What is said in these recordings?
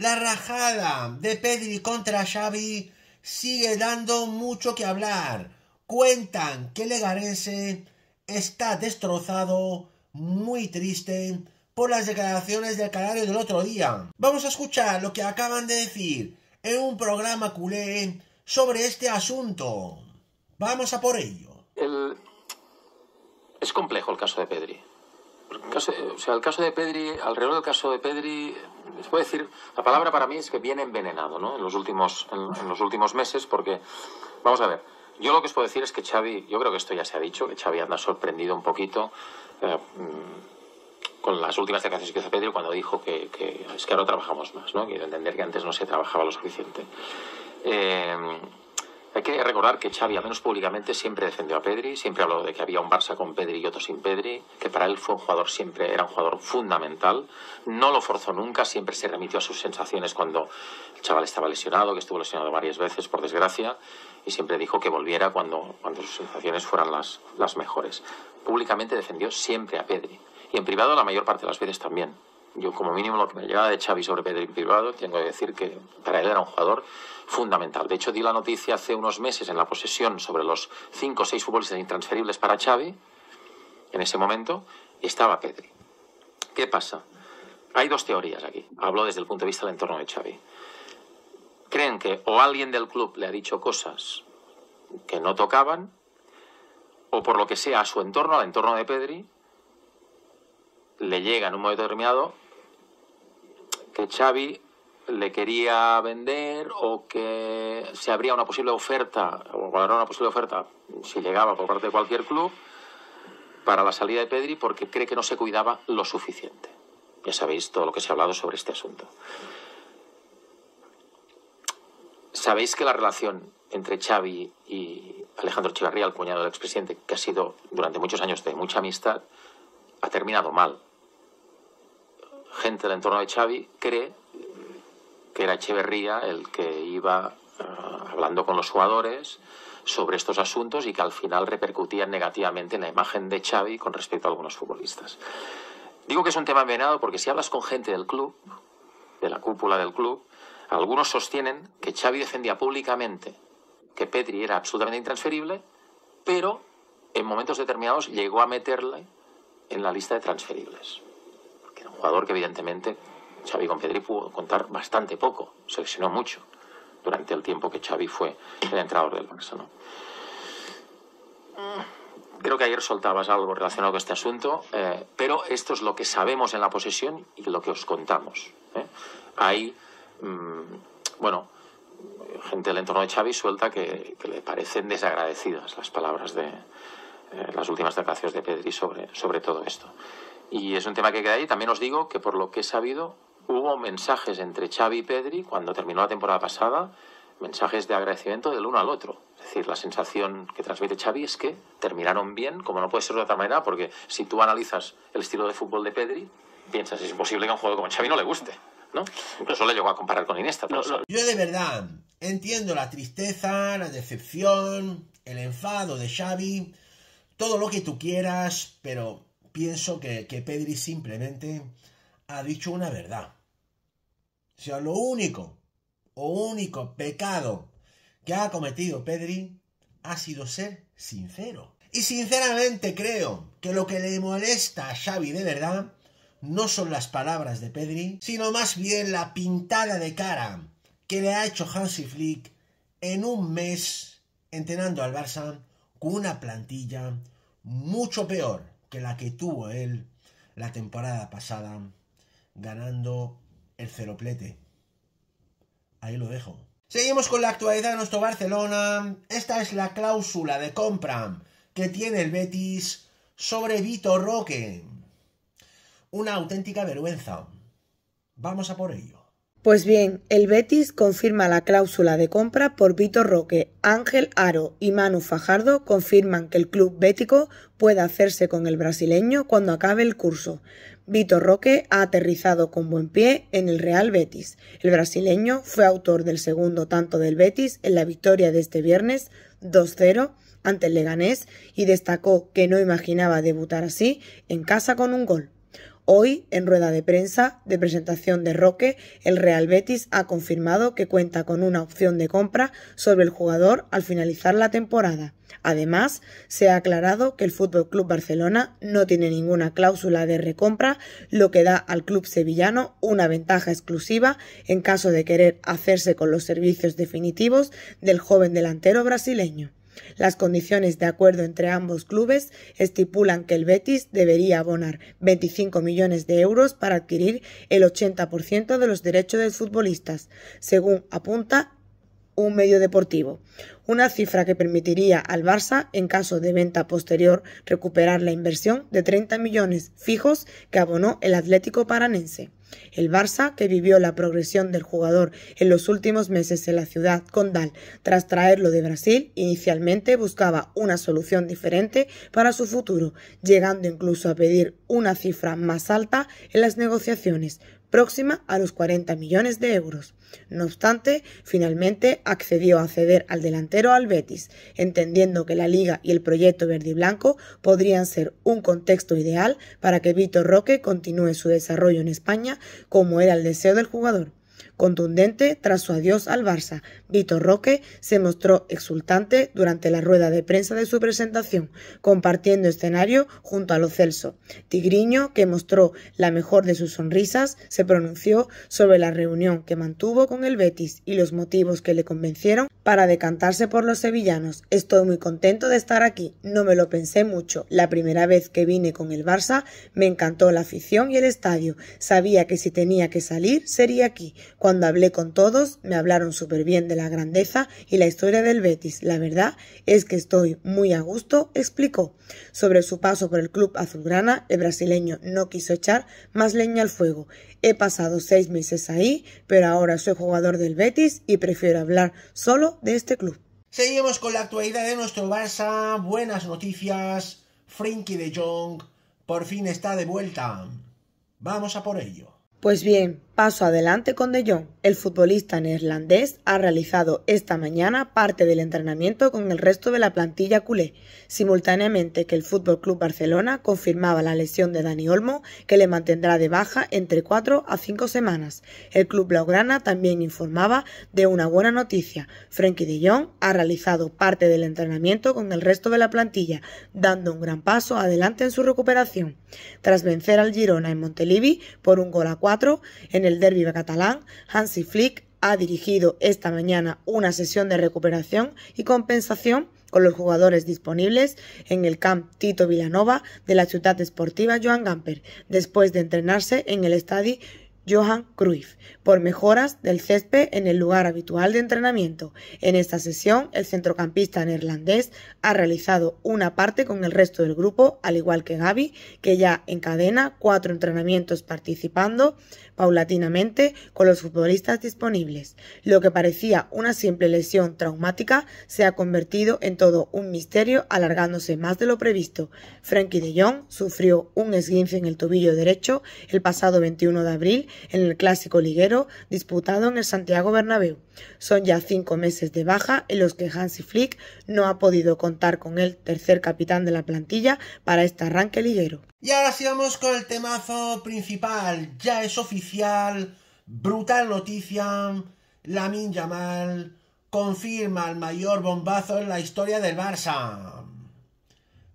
La rajada de Pedri contra Xavi sigue dando mucho que hablar. Cuentan que Legarense está destrozado, muy triste, por las declaraciones del canario del otro día. Vamos a escuchar lo que acaban de decir en un programa culé sobre este asunto. Vamos a por ello. Es complejo el caso de Pedri. El caso, o sea, el caso de Pedri, alrededor del caso de Pedri, les puedo decir, la palabra para mí es que viene envenenado, ¿no? En los últimos, en, los últimos meses, porque, vamos a ver, yo lo que os puedo decir es que Xavi, yo creo que esto ya se ha dicho, que Xavi anda sorprendido un poquito eh, mm, con las últimas declaraciones que hizo Pedri cuando dijo que, es que ahora trabajamos más, ¿no? Quiero entender que antes no se trabajaba lo suficiente. Eh, hay que recordar que Xavi, al menos públicamente, siempre defendió a Pedri, siempre habló de que había un Barça con Pedri y otro sin Pedri, que para él fue un jugador siempre, era un jugador fundamental, no lo forzó nunca, siempre se remitió a sus sensaciones cuando el chaval estaba lesionado, que estuvo lesionado varias veces, por desgracia, y siempre dijo que volviera cuando, cuando sus sensaciones fueran las, las mejores. Públicamente defendió siempre a Pedri, y en privado la mayor parte de las veces también. Yo, como mínimo, lo que me llegaba de Xavi sobre Pedri privado, tengo que decir que para él era un jugador fundamental. De hecho, di la noticia hace unos meses en la posesión sobre los cinco o seis futbolistas intransferibles para Xavi. En ese momento estaba Pedri. ¿Qué pasa? Hay dos teorías aquí. Hablo desde el punto de vista del entorno de Xavi. Creen que o alguien del club le ha dicho cosas que no tocaban, o por lo que sea a su entorno, al entorno de Pedri, le llega en un momento determinado que Xavi le quería vender o que se habría una posible oferta, o habrá una posible oferta, si llegaba por parte de cualquier club, para la salida de Pedri porque cree que no se cuidaba lo suficiente. Ya sabéis todo lo que se ha hablado sobre este asunto. Sabéis que la relación entre Xavi y Alejandro Chivarría, el cuñado del expresidente, que ha sido durante muchos años de mucha amistad, ha terminado mal gente del entorno de Xavi cree que era Echeverría el que iba eh, hablando con los jugadores sobre estos asuntos y que al final repercutían negativamente en la imagen de Xavi con respecto a algunos futbolistas. Digo que es un tema envenenado porque si hablas con gente del club, de la cúpula del club, algunos sostienen que Xavi defendía públicamente que Petri era absolutamente intransferible, pero en momentos determinados llegó a meterle en la lista de transferibles un jugador que evidentemente Xavi con Pedri pudo contar bastante poco, seleccionó mucho durante el tiempo que Xavi fue el entrador del Barça. Mm, creo que ayer soltabas algo relacionado con este asunto, eh, pero esto es lo que sabemos en la posesión y lo que os contamos. ¿eh? Hay, mm, bueno, gente del entorno de Xavi suelta que, le parecen desagradecidas las palabras de eh, las últimas declaraciones de Pedri sobre todo esto. Y es un tema que queda ahí. También os digo que por lo que he sabido, hubo mensajes entre Xavi y Pedri cuando terminó la temporada pasada, mensajes de agradecimiento del uno al otro. Es decir, la sensación que transmite Xavi es que terminaron bien, como no puede ser de otra manera, porque si tú analizas el estilo de fútbol de Pedri, piensas, es imposible que a un juego como Xavi no le guste. ¿no? Incluso le llegó a comparar con Iniesta. Yo de verdad entiendo la tristeza, la decepción, el enfado de Xavi, todo lo que tú quieras, pero pienso que, que Pedri simplemente ha dicho una verdad. O sea, lo único, o único pecado que ha cometido Pedri ha sido ser sincero. Y sinceramente creo que lo que le molesta a Xavi de verdad no son las palabras de Pedri, sino más bien la pintada de cara que le ha hecho Hansi Flick en un mes entrenando al Barça con una plantilla mucho peor que la que tuvo él la temporada pasada, ganando el ceroplete. Ahí lo dejo. Seguimos con la actualidad de nuestro Barcelona. Esta es la cláusula de compra que tiene el Betis sobre Vitor Roque. Una auténtica vergüenza. Vamos a por ello. Pues bien, el Betis confirma la cláusula de compra por Vitor Roque, Ángel Aro y Manu Fajardo confirman que el club bético puede hacerse con el brasileño cuando acabe el curso. Vitor Roque ha aterrizado con buen pie en el Real Betis. El brasileño fue autor del segundo tanto del Betis en la victoria de este viernes 2-0 ante el Leganés y destacó que no imaginaba debutar así en casa con un gol. Hoy, en rueda de prensa de presentación de Roque, el Real Betis ha confirmado que cuenta con una opción de compra sobre el jugador al finalizar la temporada. Además, se ha aclarado que el Fútbol Club Barcelona no tiene ninguna cláusula de recompra, lo que da al club sevillano una ventaja exclusiva en caso de querer hacerse con los servicios definitivos del joven delantero brasileño. Las condiciones de acuerdo entre ambos clubes estipulan que el Betis debería abonar 25 millones de euros para adquirir el 80% de los derechos de futbolistas, según apunta un medio deportivo, una cifra que permitiría al Barça, en caso de venta posterior, recuperar la inversión de 30 millones fijos que abonó el Atlético Paranense. El Barça, que vivió la progresión del jugador en los últimos meses en la ciudad condal tras traerlo de Brasil, inicialmente buscaba una solución diferente para su futuro, llegando incluso a pedir una cifra más alta en las negociaciones, próxima a los 40 millones de euros. No obstante, finalmente accedió a ceder al delantero al Betis, entendiendo que la liga y el proyecto verde y blanco podrían ser un contexto ideal para que Vitor Roque continúe su desarrollo en España como era el deseo del jugador. Contundente tras su adiós al Barça, Vitor Roque se mostró exultante durante la rueda de prensa de su presentación, compartiendo escenario junto a Lo Celso. Tigriño, que mostró la mejor de sus sonrisas, se pronunció sobre la reunión que mantuvo con el Betis y los motivos que le convencieron para decantarse por los sevillanos. Estoy muy contento de estar aquí, no me lo pensé mucho. La primera vez que vine con el Barça me encantó la afición y el estadio. Sabía que si tenía que salir sería aquí. Cuando hablé con todos, me hablaron súper bien de la grandeza y la historia del Betis. La verdad es que estoy muy a gusto, explicó. Sobre su paso por el club azulgrana, el brasileño no quiso echar más leña al fuego. He pasado seis meses ahí, pero ahora soy jugador del Betis y prefiero hablar solo de este club. Seguimos con la actualidad de nuestro Barça. Buenas noticias. Frinky de Jong por fin está de vuelta. Vamos a por ello. Pues bien, Paso adelante con De Jong. El futbolista neerlandés ha realizado esta mañana parte del entrenamiento con el resto de la plantilla culé, simultáneamente que el Fútbol Club Barcelona confirmaba la lesión de Dani Olmo, que le mantendrá de baja entre cuatro a cinco semanas. El club blaugrana también informaba de una buena noticia. Frenkie De Jong ha realizado parte del entrenamiento con el resto de la plantilla, dando un gran paso adelante en su recuperación. Tras vencer al Girona en Montelivi por un gol a cuatro, en el derby catalán, Hansi Flick ha dirigido esta mañana una sesión de recuperación y compensación con los jugadores disponibles en el Camp Tito Vilanova de la ciudad esportiva Joan Gamper, después de entrenarse en el Estadi Johan Cruyff por mejoras del césped en el lugar habitual de entrenamiento. En esta sesión, el centrocampista neerlandés ha realizado una parte con el resto del grupo, al igual que Gaby, que ya encadena cuatro entrenamientos participando paulatinamente con los futbolistas disponibles. Lo que parecía una simple lesión traumática se ha convertido en todo un misterio alargándose más de lo previsto. Frankie de Jong sufrió un esguince en el tobillo derecho el pasado 21 de abril en el clásico liguero disputado en el Santiago Bernabéu. Son ya cinco meses de baja en los que Hansi Flick no ha podido contar con el tercer capitán de la plantilla para este arranque liguero. Y ahora sigamos con el temazo principal. Ya es oficial. Brutal noticia. Lamin Yamal confirma el mayor bombazo en la historia del Barça.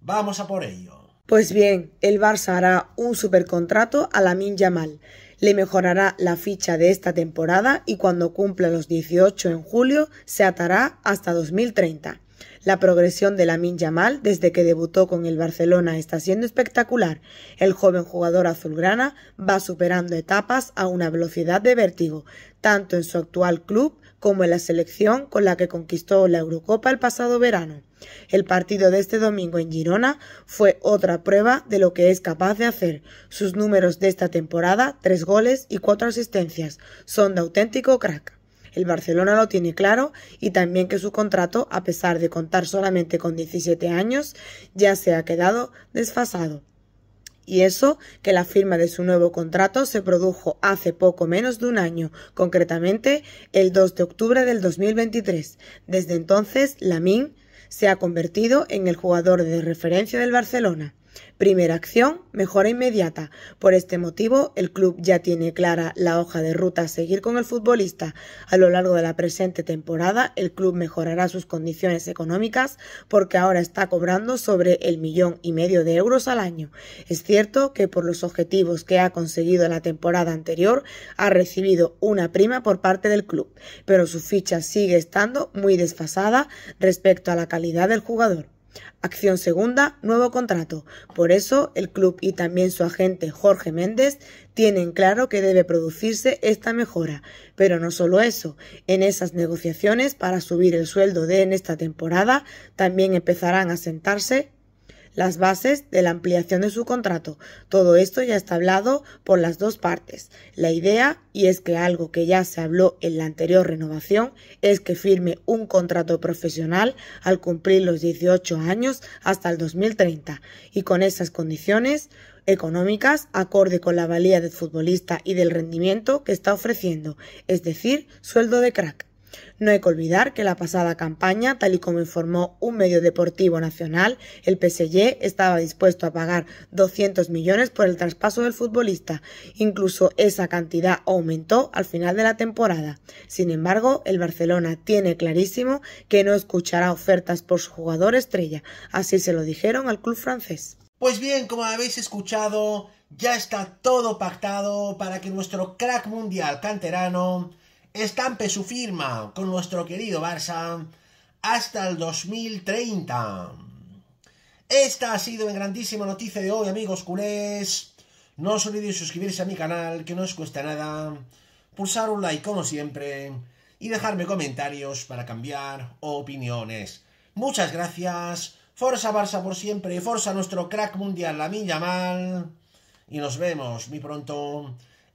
Vamos a por ello. Pues bien, el Barça hará un supercontrato a Lamin Yamal le mejorará la ficha de esta temporada y cuando cumpla los 18 en julio se atará hasta 2030. La progresión de Lamin Yamal desde que debutó con el Barcelona está siendo espectacular. El joven jugador azulgrana va superando etapas a una velocidad de vértigo, tanto en su actual club como en la selección con la que conquistó la Eurocopa el pasado verano. El partido de este domingo en Girona fue otra prueba de lo que es capaz de hacer. Sus números de esta temporada, tres goles y cuatro asistencias, son de auténtico crack. El Barcelona lo tiene claro y también que su contrato, a pesar de contar solamente con 17 años, ya se ha quedado desfasado. Y eso que la firma de su nuevo contrato se produjo hace poco menos de un año, concretamente el 2 de octubre del 2023. Desde entonces, Lamin se ha convertido en el jugador de referencia del Barcelona. Primera acción, mejora inmediata. Por este motivo, el club ya tiene clara la hoja de ruta a seguir con el futbolista. A lo largo de la presente temporada, el club mejorará sus condiciones económicas porque ahora está cobrando sobre el millón y medio de euros al año. Es cierto que por los objetivos que ha conseguido la temporada anterior, ha recibido una prima por parte del club, pero su ficha sigue estando muy desfasada respecto a la calidad del jugador. Acción segunda, nuevo contrato. Por eso, el club y también su agente Jorge Méndez tienen claro que debe producirse esta mejora. Pero no solo eso, en esas negociaciones para subir el sueldo de en esta temporada también empezarán a sentarse las bases de la ampliación de su contrato. Todo esto ya está hablado por las dos partes. La idea, y es que algo que ya se habló en la anterior renovación, es que firme un contrato profesional al cumplir los 18 años hasta el 2030 y con esas condiciones económicas acorde con la valía del futbolista y del rendimiento que está ofreciendo, es decir, sueldo de crack. No hay que olvidar que la pasada campaña, tal y como informó un medio deportivo nacional, el PSG estaba dispuesto a pagar 200 millones por el traspaso del futbolista. Incluso esa cantidad aumentó al final de la temporada. Sin embargo, el Barcelona tiene clarísimo que no escuchará ofertas por su jugador estrella. Así se lo dijeron al club francés. Pues bien, como habéis escuchado, ya está todo pactado para que nuestro crack mundial canterano estampe su firma con nuestro querido Barça hasta el 2030. Esta ha sido en grandísima noticia de hoy, amigos culés. No os olvidéis suscribirse a mi canal, que no os cuesta nada. Pulsar un like, como siempre. Y dejarme comentarios para cambiar opiniones. Muchas gracias. Forza Barça por siempre. Forza nuestro crack mundial, la milla mal. Y nos vemos muy pronto